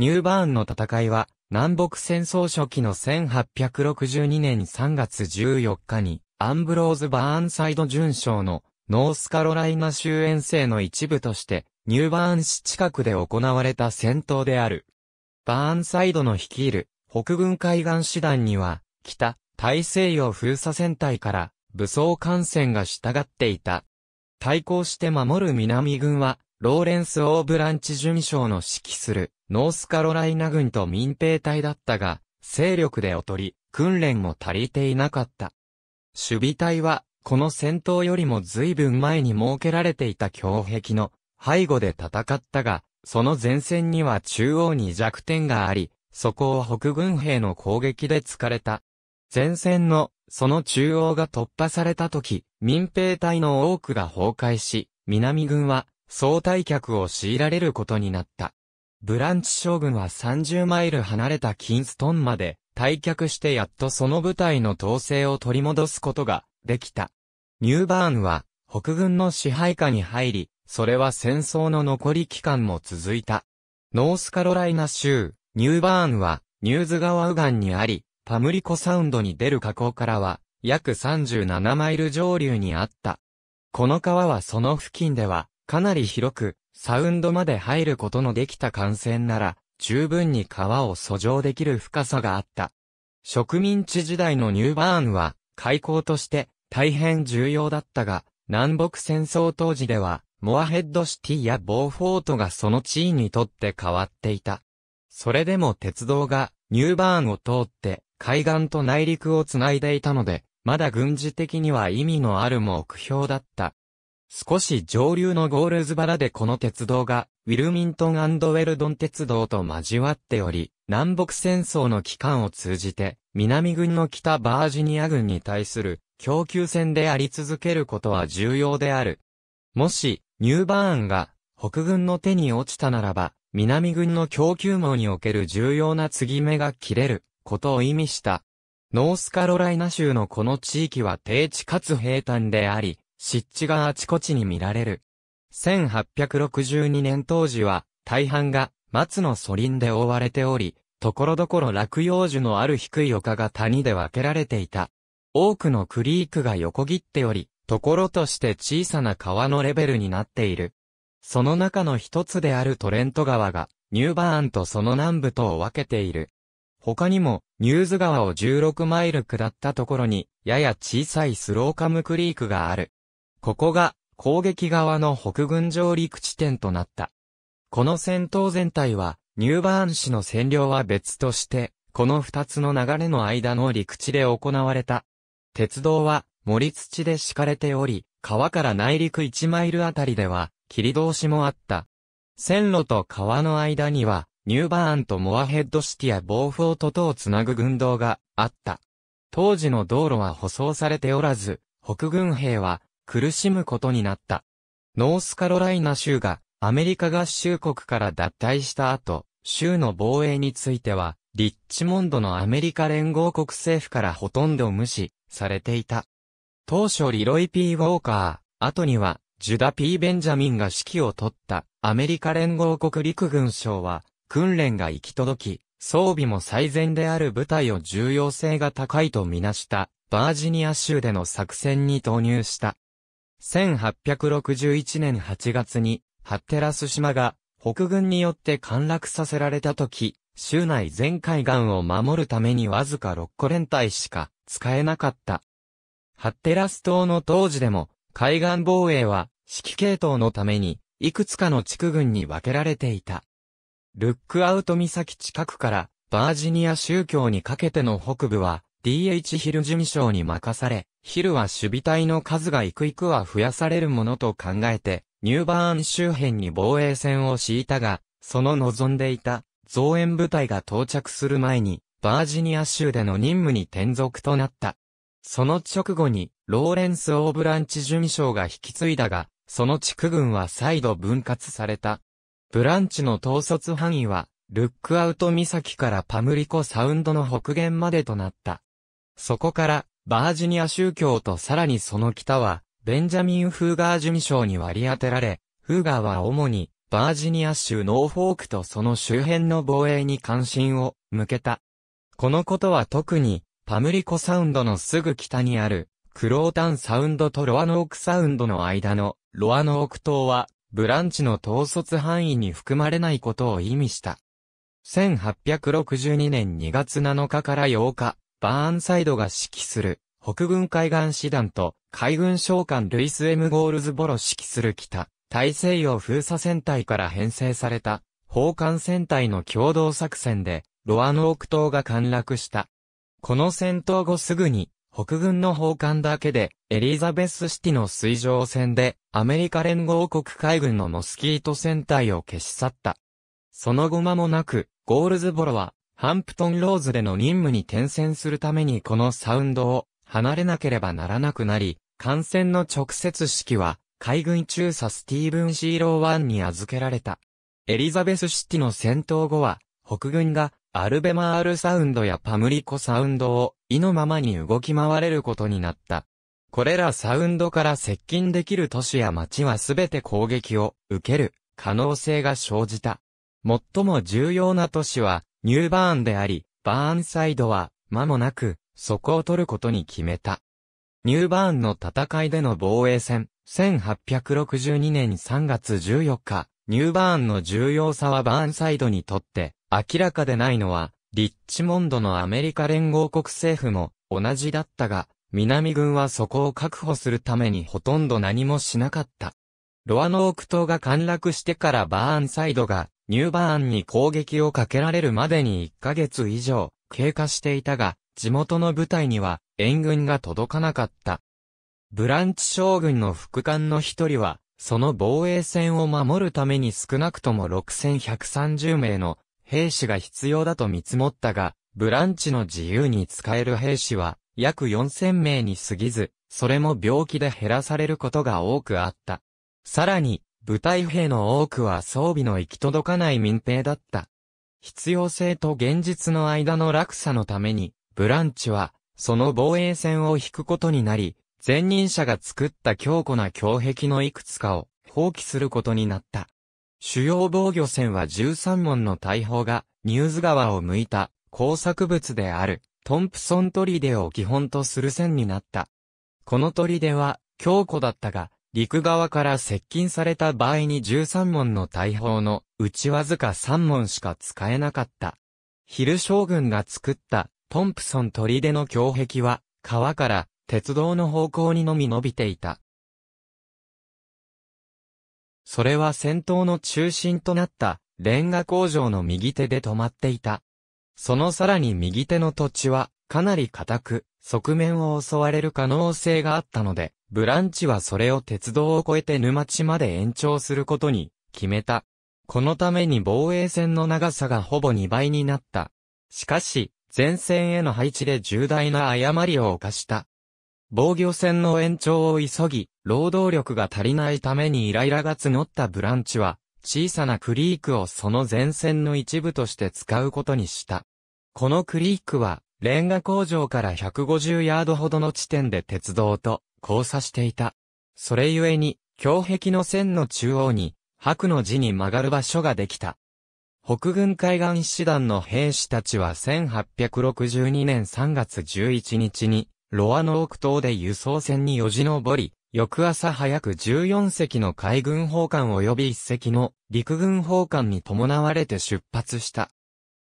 ニューバーンの戦いは、南北戦争初期の1862年3月14日に、アンブローズ・バーンサイド巡将のノースカロライナ州遠征の一部として、ニューバーン市近くで行われた戦闘である。バーンサイドの率いる北軍海岸師団には、北、大西洋封鎖戦隊から武装艦船が従っていた。対抗して守る南軍は、ローレンス・オー・ブランチ准将の指揮するノースカロライナ軍と民兵隊だったが、勢力で劣り、訓練も足りていなかった。守備隊は、この戦闘よりも随分前に設けられていた強壁の背後で戦ったが、その前線には中央に弱点があり、そこを北軍兵の攻撃で疲れた。前線の、その中央が突破された時、民兵隊の多くが崩壊し、南軍は総退却を強いられることになった。ブランチ将軍は30マイル離れたキンストンまで退却してやっとその部隊の統制を取り戻すことができた。ニューバーンは北軍の支配下に入り、それは戦争の残り期間も続いた。ノースカロライナ州、ニューバーンはニューズ川右岸にあり、パムリコサウンドに出る河口からは約37マイル上流にあった。この川はその付近ではかなり広く、サウンドまで入ることのできた艦船なら、十分に川を遡上できる深さがあった。植民地時代のニューバーンは、開港として大変重要だったが、南北戦争当時では、モアヘッドシティやボーフォートがその地位にとって変わっていた。それでも鉄道がニューバーンを通って海岸と内陸をつないでいたので、まだ軍事的には意味のある目標だった。少し上流のゴールズバラでこの鉄道が、ウィルミントンウェルドン鉄道と交わっており、南北戦争の期間を通じて、南軍の北バージニア軍に対する供給戦であり続けることは重要である。もし、ニューバーンが北軍の手に落ちたならば、南軍の供給網における重要な継ぎ目が切れることを意味した。ノースカロライナ州のこの地域は低地かつ平坦であり、湿地があちこちに見られる。1862年当時は、大半が松の素林で覆われており、ところどころ落葉樹のある低い丘が谷で分けられていた。多くのクリークが横切っており、ところとして小さな川のレベルになっている。その中の一つであるトレント川が、ニューバーンとその南部とを分けている。他にも、ニューズ川を16マイル下ったところに、やや小さいスローカムクリークがある。ここが攻撃側の北軍上陸地点となった。この戦闘全体は、ニューバーン市の占領は別として、この二つの流れの間の陸地で行われた。鉄道は森土で敷かれており、川から内陸1マイルあたりでは、切り通しもあった。線路と川の間には、ニューバーンとモアヘッドシティやボーフォートとをつなぐ軍道があった。当時の道路は舗装されておらず、北軍兵は苦しむことになった。ノースカロライナ州がアメリカ合衆国から脱退した後、州の防衛については、リッチモンドのアメリカ連合国政府からほとんど無視されていた。当初リロイ・ピー・ウォーカー、後にはジュダ・ピー・ベンジャミンが指揮を取ったアメリカ連合国陸軍省は訓練が行き届き、装備も最善である部隊を重要性が高いとみなしたバージニア州での作戦に投入した。1861年8月に、ハッテラス島が北軍によって陥落させられた時、州内全海岸を守るためにわずか6個連隊しか使えなかった。ハッテラス島の当時でも、海岸防衛は指揮系統のために、いくつかの地区群に分けられていた。ルックアウト岬近くから、バージニア宗教にかけての北部は、DH ヒル事務所に任され、ヒルは守備隊の数がいくいくは増やされるものと考えて、ニューバーン周辺に防衛線を敷いたが、その望んでいた増援部隊が到着する前に、バージニア州での任務に転属となった。その直後に、ローレンス・オーブランチ事務所が引き継いだが、その地区軍は再度分割された。ブランチの統率範囲は、ルックアウト岬からパムリコサウンドの北限までとなった。そこから、バージニア宗教とさらにその北は、ベンジャミン・フーガー事務所に割り当てられ、フーガーは主に、バージニア州ノーフォークとその周辺の防衛に関心を向けた。このことは特に、パムリコサウンドのすぐ北にある、クロータンサウンドとロアノークサウンドの間の、ロアノーク島は、ブランチの統率範囲に含まれないことを意味した。1862年2月7日から8日、バーンサイドが指揮する北軍海岸師団と海軍将官ルイス・エムゴールズボロ指揮する北大西洋封鎖戦隊から編成された砲艦戦隊の共同作戦でロアノーク島が陥落した。この戦闘後すぐに北軍の砲艦だけでエリザベスシティの水上戦でアメリカ連合国海軍のモスキート戦隊を消し去った。その後間もなくゴールズボロはハンプトンローズでの任務に転戦するためにこのサウンドを離れなければならなくなり、艦船の直接式は海軍中佐スティーブン・シーロー・ワンに預けられた。エリザベスシティの戦闘後は、北軍がアルベマールサウンドやパムリコサウンドを意のままに動き回れることになった。これらサウンドから接近できる都市や町はすべて攻撃を受ける可能性が生じた。最も重要な都市はニューバーンであり、バーンサイドは、間もなく、そこを取ることに決めた。ニューバーンの戦いでの防衛戦、1862年3月14日、ニューバーンの重要さはバーンサイドにとって、明らかでないのは、リッチモンドのアメリカ連合国政府も同じだったが、南軍はそこを確保するためにほとんど何もしなかった。ロアノーク島が陥落してからバーンサイドがニューバーンに攻撃をかけられるまでに1ヶ月以上経過していたが、地元の部隊には援軍が届かなかった。ブランチ将軍の副官の一人は、その防衛戦を守るために少なくとも6130名の兵士が必要だと見積もったが、ブランチの自由に使える兵士は約4000名に過ぎず、それも病気で減らされることが多くあった。さらに、部隊兵の多くは装備の行き届かない民兵だった。必要性と現実の間の落差のために、ブランチは、その防衛線を引くことになり、前任者が作った強固な強壁のいくつかを放棄することになった。主要防御線は13門の大砲が、ニューズ川を向いた工作物である、トンプソン砦を基本とする線になった。この砦は、強固だったが、陸側から接近された場合に13門の大砲のうちわずか3門しか使えなかった。ヒル将軍が作ったトンプソン砦の強壁は川から鉄道の方向にのみ伸びていた。それは戦闘の中心となったレンガ工場の右手で止まっていた。そのさらに右手の土地はかなり硬く、側面を襲われる可能性があったので、ブランチはそれを鉄道を越えて沼地まで延長することに決めた。このために防衛線の長さがほぼ2倍になった。しかし、前線への配置で重大な誤りを犯した。防御線の延長を急ぎ、労働力が足りないためにイライラが募ったブランチは、小さなクリークをその前線の一部として使うことにした。このクリークは、レンガ工場から150ヤードほどの地点で鉄道と交差していた。それゆえに、胸壁の線の中央に、白の字に曲がる場所ができた。北軍海岸師団の兵士たちは1862年3月11日に、ロアの奥島で輸送船によじ登り、翌朝早く14隻の海軍砲艦及び1隻の陸軍砲艦に伴われて出発した。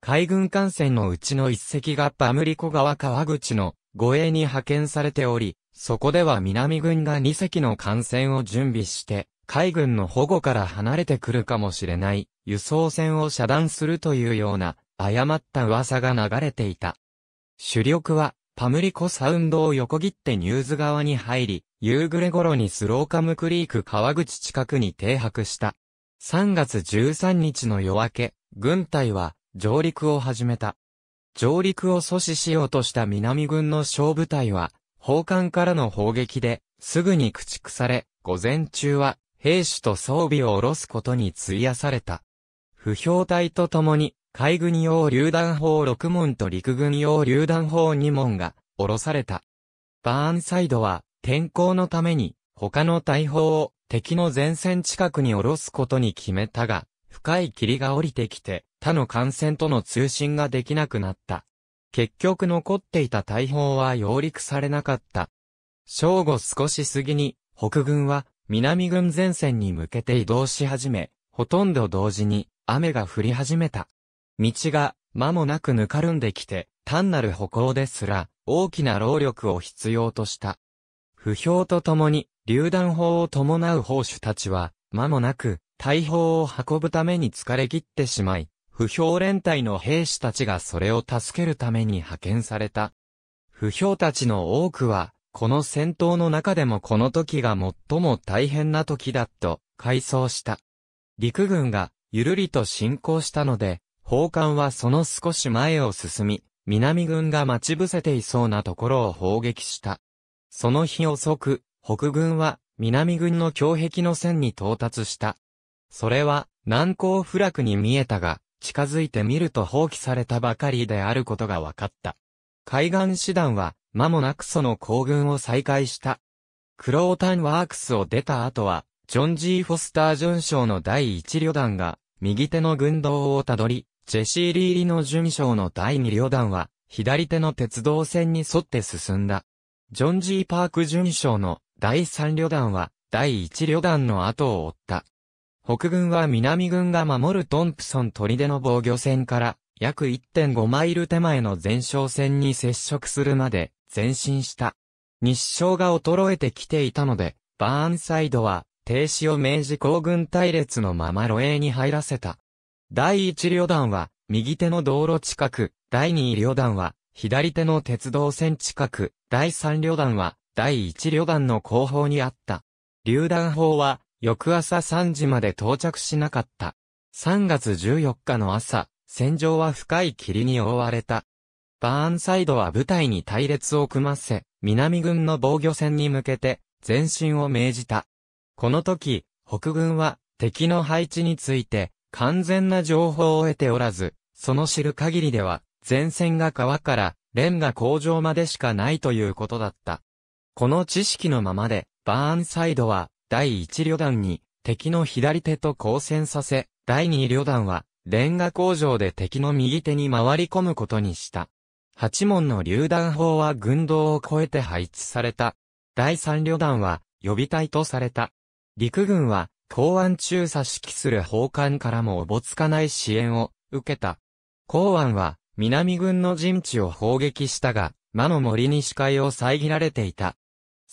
海軍艦船のうちの1隻がパムリコ川川口の護衛に派遣されており、そこでは南軍が2隻の艦船を準備して、海軍の保護から離れてくるかもしれない輸送船を遮断するというような誤った噂が流れていた。主力はパムリコサウンドを横切ってニューズ側に入り、夕暮れ頃にスローカムクリーク川口近くに停泊した。3月13日の夜明け、軍隊は上陸を始めた。上陸を阻止しようとした南軍の小部隊は砲艦からの砲撃で、すぐに駆逐され、午前中は、兵士と装備を下ろすことに費やされた。不評隊と共に、海軍用榴弾砲6門と陸軍用榴弾砲2門が、下ろされた。バーンサイドは、天候のために、他の大砲を、敵の前線近くに下ろすことに決めたが、深い霧が降りてきて、他の艦船との通信ができなくなった。結局残っていた大砲は揚陸されなかった。正午少し過ぎに、北軍は南軍前線に向けて移動し始め、ほとんど同時に雨が降り始めた。道が間もなくぬかるんできて、単なる歩行ですら大きな労力を必要とした。不評とともに、榴弾砲を伴う砲手たちは、間もなく大砲を運ぶために疲れ切ってしまい、不評連隊の兵士たちがそれを助けるために派遣された。不評たちの多くは、この戦闘の中でもこの時が最も大変な時だと、回想した。陸軍が、ゆるりと進行したので、砲艦はその少し前を進み、南軍が待ち伏せていそうなところを砲撃した。その日遅く、北軍は南軍の強壁の線に到達した。それは難航不落に見えたが、近づいてみると放棄されたばかりであることが分かった。海岸師団は、間もなくその行軍を再開した。クロータンワークスを出た後は、ジョン・ジー・フォスター准将の第一旅団が、右手の軍道をたどり、ジェシー・リーリの準将の第二旅団は、左手の鉄道線に沿って進んだ。ジョン・ジー・パーク准将の第三旅団は、第一旅団の後を追った。北軍は南軍が守るトンプソン砦の防御線から約1.5マイル手前の前哨戦に接触するまで前進した。日照が衰えてきていたので、バーンサイドは停止を明治行軍隊列のまま路営に入らせた。第1旅団は右手の道路近く、第2旅団は左手の鉄道線近く、第3旅団は第1旅団の後方にあった。榴弾砲は翌朝3時まで到着しなかった。3月14日の朝、戦場は深い霧に覆われた。バーンサイドは部隊に隊列を組ませ、南軍の防御戦に向けて、前進を命じた。この時、北軍は敵の配置について、完全な情報を得ておらず、その知る限りでは、前線が川から、レンガ工場までしかないということだった。この知識のままで、バーンサイドは、第1旅団に敵の左手と交戦させ、第2旅団はレンガ工場で敵の右手に回り込むことにした。八門の榴弾砲は軍道を越えて配置された。第3旅団は予備隊とされた。陸軍は港湾中佐指揮する砲艦からもおぼつかない支援を受けた。港湾は南軍の陣地を砲撃したが、魔の森に視界を遮られていた。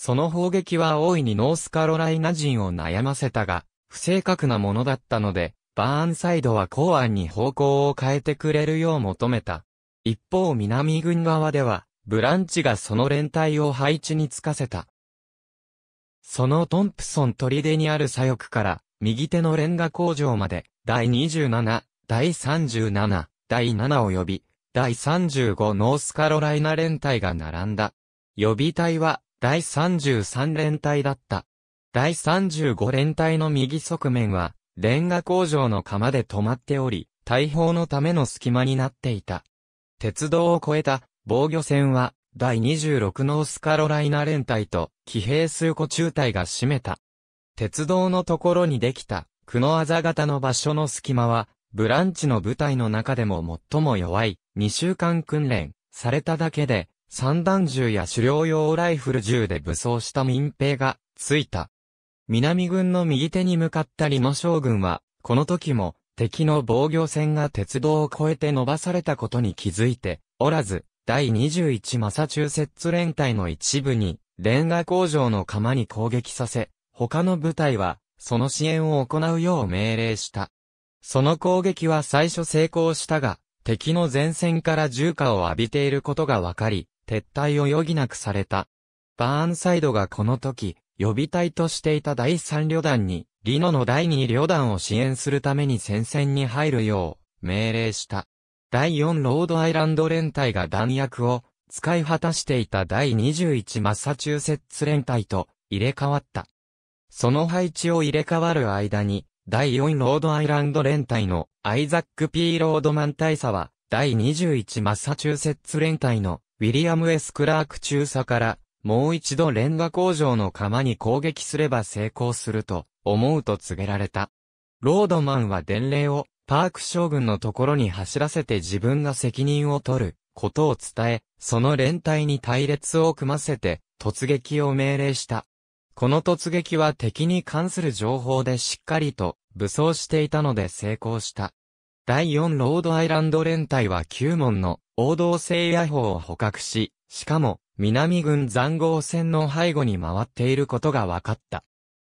その砲撃は大いにノースカロライナ人を悩ませたが、不正確なものだったので、バーンサイドは公安に方向を変えてくれるよう求めた。一方南軍側では、ブランチがその連隊を配置につかせた。そのトンプソン砦にある左翼から、右手のレンガ工場まで、第27、第37、第7及び、第35ノースカロライナ連隊が並んだ。予備隊は、第33連隊だった。第35連隊の右側面は、レンガ工場の釜で止まっており、大砲のための隙間になっていた。鉄道を越えた防御線は、第26ノースカロライナ連隊と騎兵数個中隊が占めた。鉄道のところにできた、クノアザ型の場所の隙間は、ブランチの部隊の中でも最も弱い、2週間訓練、されただけで、散弾銃や狩猟用ライフル銃で武装した民兵が、ついた。南軍の右手に向かったリノ将軍は、この時も、敵の防御線が鉄道を越えて伸ばされたことに気づいて、おらず、第21マサチューセッツ連隊の一部に、レンガ工場の釜に攻撃させ、他の部隊は、その支援を行うよう命令した。その攻撃は最初成功したが、敵の前線から銃火を浴びていることが分かり、撤退を余儀なくされた。バーンサイドがこの時、予備隊としていた第三旅団に、リノの第二旅団を支援するために戦線に入るよう、命令した。第四ロードアイランド連隊が弾薬を、使い果たしていた第21マサチューセッツ連隊と、入れ替わった。その配置を入れ替わる間に、第4ロードアイランド連隊のアイザック・ピー・ロードマン大佐は、第21マサチューセッツ連隊のウィリアム・エス・クラーク中佐から、もう一度レンガ工場の釜に攻撃すれば成功すると思うと告げられた。ロードマンは伝令をパーク将軍のところに走らせて自分が責任を取ることを伝え、その連隊に隊列を組ませて突撃を命令した。この突撃は敵に関する情報でしっかりと武装していたので成功した。第4ロードアイランド連隊は9門の王道製野砲を捕獲し、しかも、南軍残壕戦の背後に回っていることが分かった。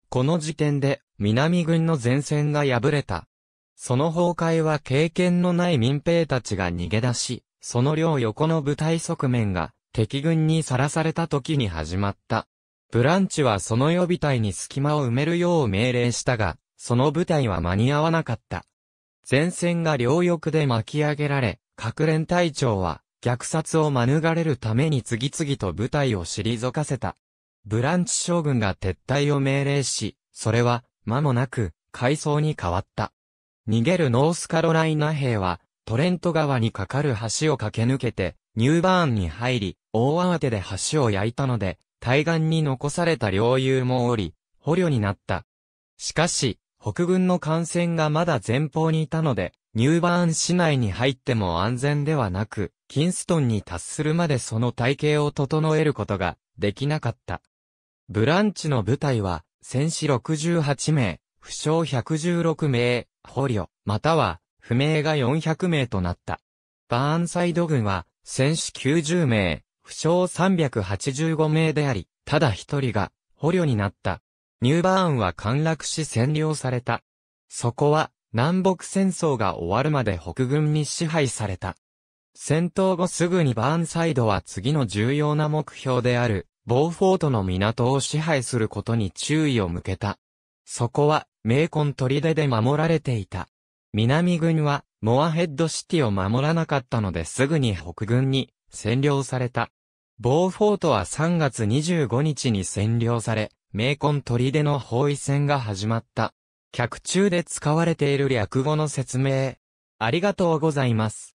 この時点で、南軍の前線が敗れた。その崩壊は経験のない民兵たちが逃げ出し、その両横の部隊側面が敵軍にさらされた時に始まった。ブランチはその予備隊に隙間を埋めるよう命令したが、その部隊は間に合わなかった。前線が両翼で巻き上げられ、各連隊長は、虐殺を免れるために次々と部隊を退かせた。ブランチ将軍が撤退を命令し、それは、間もなく、海藻に変わった。逃げるノースカロライナ兵は、トレント川に架かる橋を駆け抜けて、ニューバーンに入り、大慌てで橋を焼いたので、対岸に残された領有もおり、捕虜になった。しかし、北軍の艦船がまだ前方にいたので、ニューバーン市内に入っても安全ではなく、キンストンに達するまでその体系を整えることができなかった。ブランチの部隊は、戦死68名、負傷116名、捕虜、または、不明が400名となった。バーンサイド軍は、戦死90名、負傷385名であり、ただ一人が、捕虜になった。ニューバーンは陥落し占領された。そこは、南北戦争が終わるまで北軍に支配された。戦闘後すぐにバーンサイドは次の重要な目標である、ボーフォートの港を支配することに注意を向けた。そこは、メコン砦で守られていた。南軍は、モアヘッドシティを守らなかったのですぐに北軍に占領された。ボーフォートは3月25日に占領され、メコン砦の包囲戦が始まった。客中で使われている略語の説明。ありがとうございます。